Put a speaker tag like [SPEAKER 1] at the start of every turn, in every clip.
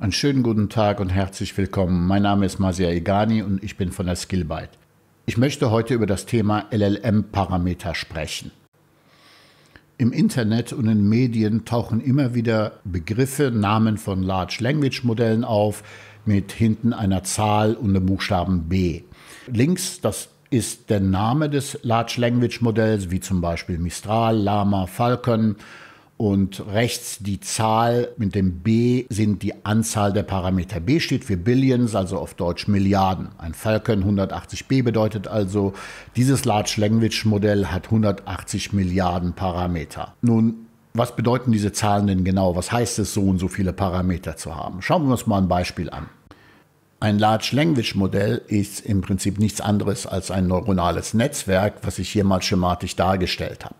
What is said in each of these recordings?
[SPEAKER 1] Einen schönen guten Tag und herzlich willkommen. Mein Name ist Masia Egani und ich bin von der Skillbyte. Ich möchte heute über das Thema LLM-Parameter sprechen. Im Internet und in Medien tauchen immer wieder Begriffe, Namen von Large Language Modellen auf mit hinten einer Zahl und dem Buchstaben B. Links das ist der Name des Large Language Modells, wie zum Beispiel Mistral, Lama, Falcon und rechts die Zahl mit dem B sind die Anzahl der Parameter. B steht für Billions, also auf Deutsch Milliarden. Ein Falcon 180b bedeutet also, dieses Large Language Modell hat 180 Milliarden Parameter. Nun, was bedeuten diese Zahlen denn genau? Was heißt es, so und so viele Parameter zu haben? Schauen wir uns mal ein Beispiel an. Ein Large Language Modell ist im Prinzip nichts anderes als ein neuronales Netzwerk, was ich hier mal schematisch dargestellt habe.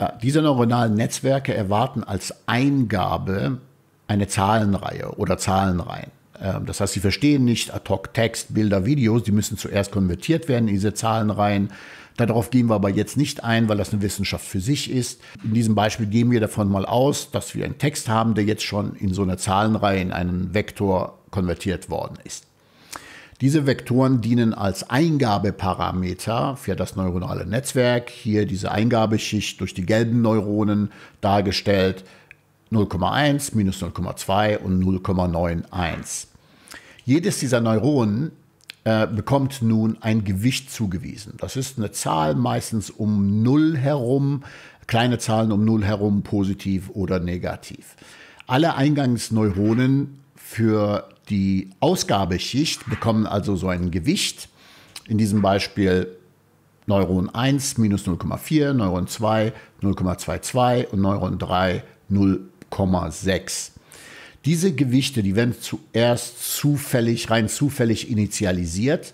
[SPEAKER 1] Äh, diese neuronalen Netzwerke erwarten als Eingabe eine Zahlenreihe oder Zahlenreihen. Ähm, das heißt, sie verstehen nicht ad hoc Text, Bilder, Videos, die müssen zuerst konvertiert werden in diese Zahlenreihen. Darauf gehen wir aber jetzt nicht ein, weil das eine Wissenschaft für sich ist. In diesem Beispiel gehen wir davon mal aus, dass wir einen Text haben, der jetzt schon in so einer Zahlenreihe in einen Vektor konvertiert worden ist. Diese Vektoren dienen als Eingabeparameter für das neuronale Netzwerk. Hier diese Eingabeschicht durch die gelben Neuronen dargestellt. 0,1, minus 0,2 und 0,91. Jedes dieser Neuronen äh, bekommt nun ein Gewicht zugewiesen. Das ist eine Zahl meistens um 0 herum, kleine Zahlen um 0 herum, positiv oder negativ. Alle Eingangsneuronen für die Ausgabeschicht bekommen also so ein Gewicht, in diesem Beispiel Neuron 1 minus 0,4, Neuron 2 0,22 und Neuron 3 0,6. Diese Gewichte, die werden zuerst zufällig, rein zufällig initialisiert.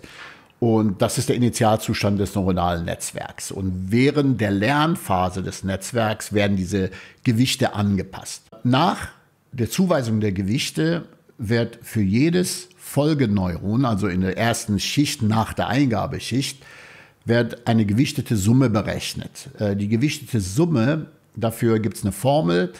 [SPEAKER 1] Und das ist der Initialzustand des neuronalen Netzwerks. Und während der Lernphase des Netzwerks werden diese Gewichte angepasst. Nach der Zuweisung der Gewichte wird für jedes Folgeneuron, also in der ersten Schicht nach der Eingabeschicht, wird eine gewichtete Summe berechnet. Äh, die gewichtete Summe, dafür gibt es eine Formel.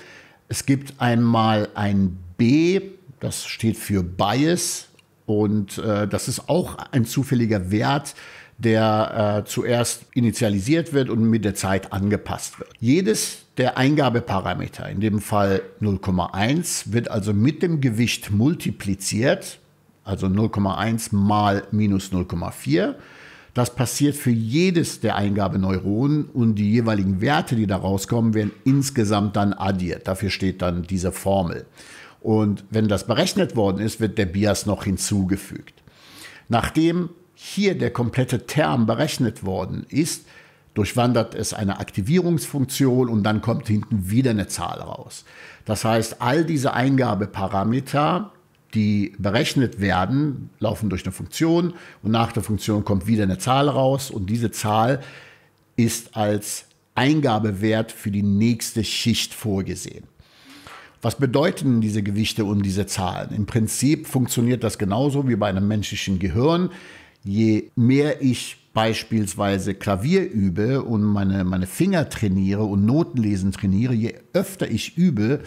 [SPEAKER 1] Es gibt einmal ein B, das steht für Bias und äh, das ist auch ein zufälliger Wert, der äh, zuerst initialisiert wird und mit der Zeit angepasst wird. Jedes der Eingabeparameter, in dem Fall 0,1, wird also mit dem Gewicht multipliziert, also 0,1 mal minus 0,4. Das passiert für jedes der Eingabeneuronen und die jeweiligen Werte, die da rauskommen, werden insgesamt dann addiert. Dafür steht dann diese Formel. Und wenn das berechnet worden ist, wird der Bias noch hinzugefügt. Nachdem hier der komplette Term berechnet worden ist, durchwandert es eine Aktivierungsfunktion und dann kommt hinten wieder eine Zahl raus. Das heißt, all diese Eingabeparameter, die berechnet werden, laufen durch eine Funktion und nach der Funktion kommt wieder eine Zahl raus und diese Zahl ist als Eingabewert für die nächste Schicht vorgesehen. Was bedeuten diese Gewichte und diese Zahlen? Im Prinzip funktioniert das genauso wie bei einem menschlichen Gehirn je mehr ich beispielsweise Klavier übe und meine, meine Finger trainiere und Notenlesen trainiere, je öfter ich übe,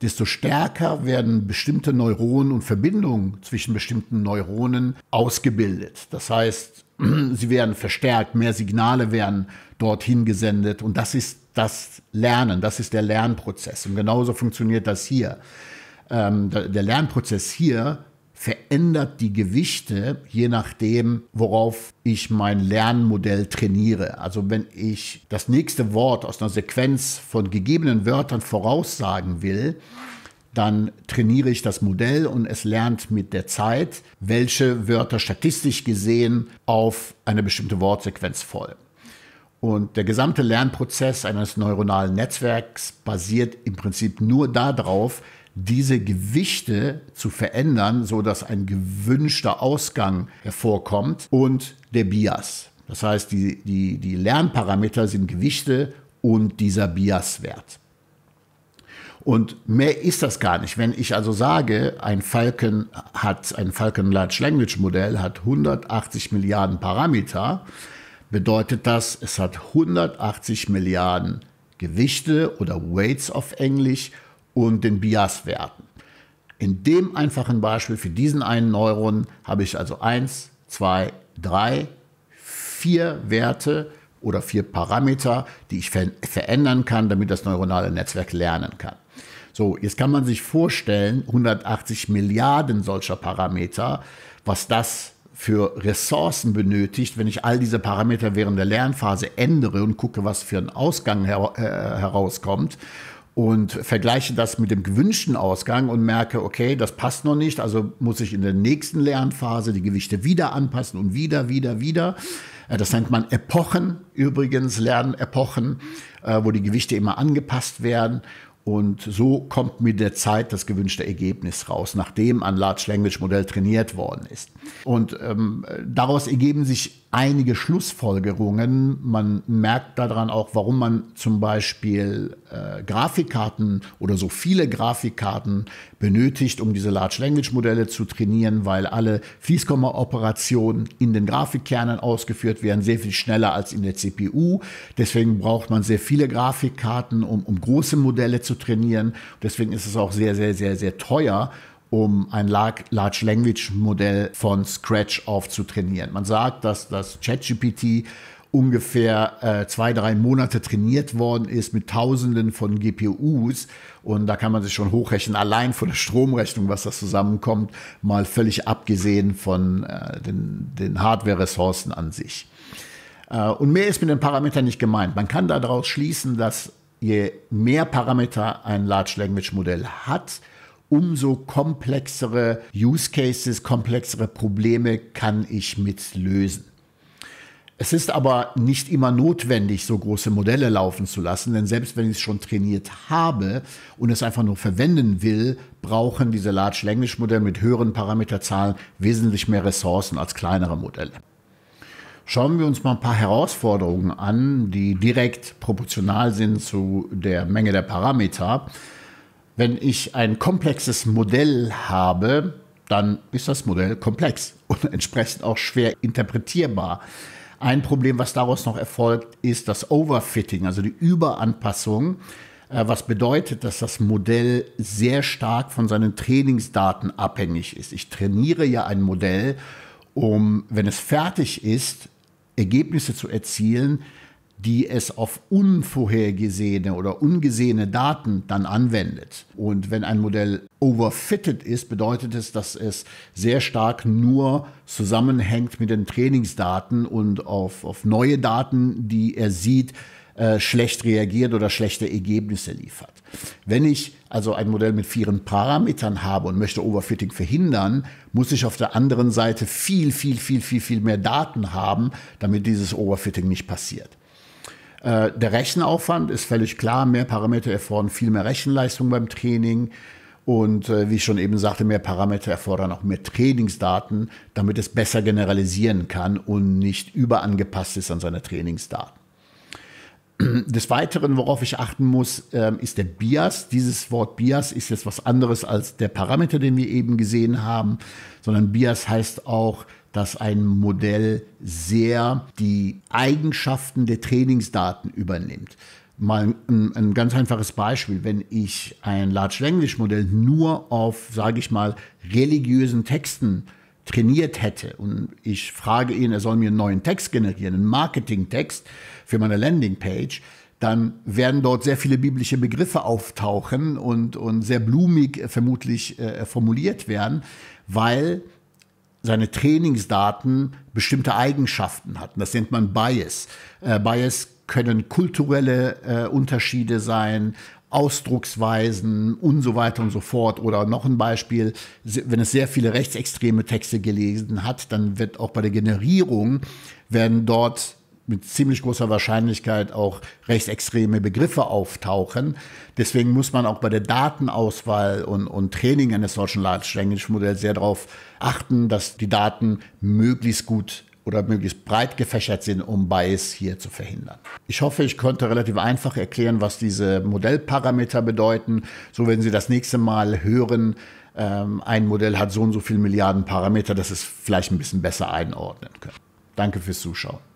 [SPEAKER 1] desto stärker werden bestimmte Neuronen und Verbindungen zwischen bestimmten Neuronen ausgebildet. Das heißt, sie werden verstärkt, mehr Signale werden dorthin gesendet und das ist das Lernen, das ist der Lernprozess. Und genauso funktioniert das hier. Ähm, der Lernprozess hier verändert die Gewichte, je nachdem, worauf ich mein Lernmodell trainiere. Also wenn ich das nächste Wort aus einer Sequenz von gegebenen Wörtern voraussagen will, dann trainiere ich das Modell und es lernt mit der Zeit, welche Wörter statistisch gesehen auf eine bestimmte Wortsequenz folgen. Und der gesamte Lernprozess eines neuronalen Netzwerks basiert im Prinzip nur darauf, diese Gewichte zu verändern, sodass ein gewünschter Ausgang hervorkommt und der Bias. Das heißt, die, die, die Lernparameter sind Gewichte und dieser Biaswert. Und mehr ist das gar nicht. Wenn ich also sage, ein Falcon hat, ein Falcon Large Language Modell hat 180 Milliarden Parameter, bedeutet das, es hat 180 Milliarden Gewichte oder Weights auf Englisch und den Biaswerten. In dem einfachen Beispiel für diesen einen Neuron habe ich also 1, 2, 3, 4 Werte oder vier Parameter, die ich ver verändern kann, damit das neuronale Netzwerk lernen kann. So, jetzt kann man sich vorstellen, 180 Milliarden solcher Parameter, was das für Ressourcen benötigt, wenn ich all diese Parameter während der Lernphase ändere und gucke, was für ein Ausgang her äh, herauskommt und vergleiche das mit dem gewünschten Ausgang und merke, okay, das passt noch nicht, also muss ich in der nächsten Lernphase die Gewichte wieder anpassen und wieder, wieder, wieder. Äh, das nennt man Epochen, übrigens Lernepochen, äh, wo die Gewichte immer angepasst werden. Und so kommt mit der Zeit das gewünschte Ergebnis raus, nachdem ein Large Language Modell trainiert worden ist. Und ähm, daraus ergeben sich einige Schlussfolgerungen. Man merkt daran auch, warum man zum Beispiel äh, Grafikkarten oder so viele Grafikkarten benötigt, um diese Large Language Modelle zu trainieren, weil alle Fließkomma-Operationen in den Grafikkernen ausgeführt werden, sehr viel schneller als in der CPU. Deswegen braucht man sehr viele Grafikkarten, um, um große Modelle zu trainieren. Deswegen ist es auch sehr, sehr, sehr, sehr teuer um ein Large Language Modell von Scratch auf zu trainieren. Man sagt, dass das ChatGPT ungefähr äh, zwei, drei Monate trainiert worden ist mit Tausenden von GPUs. Und da kann man sich schon hochrechnen, allein von der Stromrechnung, was das zusammenkommt, mal völlig abgesehen von äh, den, den Hardware-Ressourcen an sich. Äh, und mehr ist mit den Parametern nicht gemeint. Man kann daraus schließen, dass je mehr Parameter ein Large Language Modell hat, umso komplexere Use Cases, komplexere Probleme kann ich mit lösen. Es ist aber nicht immer notwendig, so große Modelle laufen zu lassen, denn selbst wenn ich es schon trainiert habe und es einfach nur verwenden will, brauchen diese Large Language Modelle mit höheren Parameterzahlen wesentlich mehr Ressourcen als kleinere Modelle. Schauen wir uns mal ein paar Herausforderungen an, die direkt proportional sind zu der Menge der Parameter. Wenn ich ein komplexes Modell habe, dann ist das Modell komplex und entsprechend auch schwer interpretierbar. Ein Problem, was daraus noch erfolgt, ist das Overfitting, also die Überanpassung. Äh, was bedeutet, dass das Modell sehr stark von seinen Trainingsdaten abhängig ist. Ich trainiere ja ein Modell, um, wenn es fertig ist, Ergebnisse zu erzielen, die es auf unvorhergesehene oder ungesehene Daten dann anwendet. Und wenn ein Modell overfitted ist, bedeutet es, dass es sehr stark nur zusammenhängt mit den Trainingsdaten und auf, auf neue Daten, die er sieht, äh, schlecht reagiert oder schlechte Ergebnisse liefert. Wenn ich also ein Modell mit vielen Parametern habe und möchte Overfitting verhindern, muss ich auf der anderen Seite viel, viel, viel, viel, viel mehr Daten haben, damit dieses Overfitting nicht passiert. Äh, der Rechenaufwand ist völlig klar. Mehr Parameter erfordern viel mehr Rechenleistung beim Training. Und äh, wie ich schon eben sagte, mehr Parameter erfordern auch mehr Trainingsdaten, damit es besser generalisieren kann und nicht überangepasst ist an seine Trainingsdaten. Des Weiteren, worauf ich achten muss, ähm, ist der Bias. Dieses Wort Bias ist jetzt was anderes als der Parameter, den wir eben gesehen haben, sondern Bias heißt auch, dass ein Modell sehr die Eigenschaften der Trainingsdaten übernimmt. Mal ein, ein ganz einfaches Beispiel, wenn ich ein Large Language Modell nur auf, sage ich mal, religiösen Texten äh, trainiert hätte und ich frage ihn, er soll mir einen neuen Text generieren, einen Marketing-Text für meine Landingpage, dann werden dort sehr viele biblische Begriffe auftauchen und, und sehr blumig äh, vermutlich äh, formuliert werden, weil seine Trainingsdaten bestimmte Eigenschaften hatten. Das nennt man Bias. Äh, Bias können kulturelle äh, Unterschiede sein, Ausdrucksweisen und so weiter und so fort. Oder noch ein Beispiel, wenn es sehr viele rechtsextreme Texte gelesen hat, dann wird auch bei der Generierung, werden dort mit ziemlich großer Wahrscheinlichkeit auch rechtsextreme Begriffe auftauchen. Deswegen muss man auch bei der Datenauswahl und, und Training eines solchen Large Language Modells sehr darauf achten, dass die Daten möglichst gut oder möglichst breit gefächert sind, um Bias hier zu verhindern. Ich hoffe, ich konnte relativ einfach erklären, was diese Modellparameter bedeuten. So, wenn Sie das nächste Mal hören, ähm, ein Modell hat so und so viele Milliarden Parameter, dass Sie es vielleicht ein bisschen besser einordnen können. Danke fürs Zuschauen.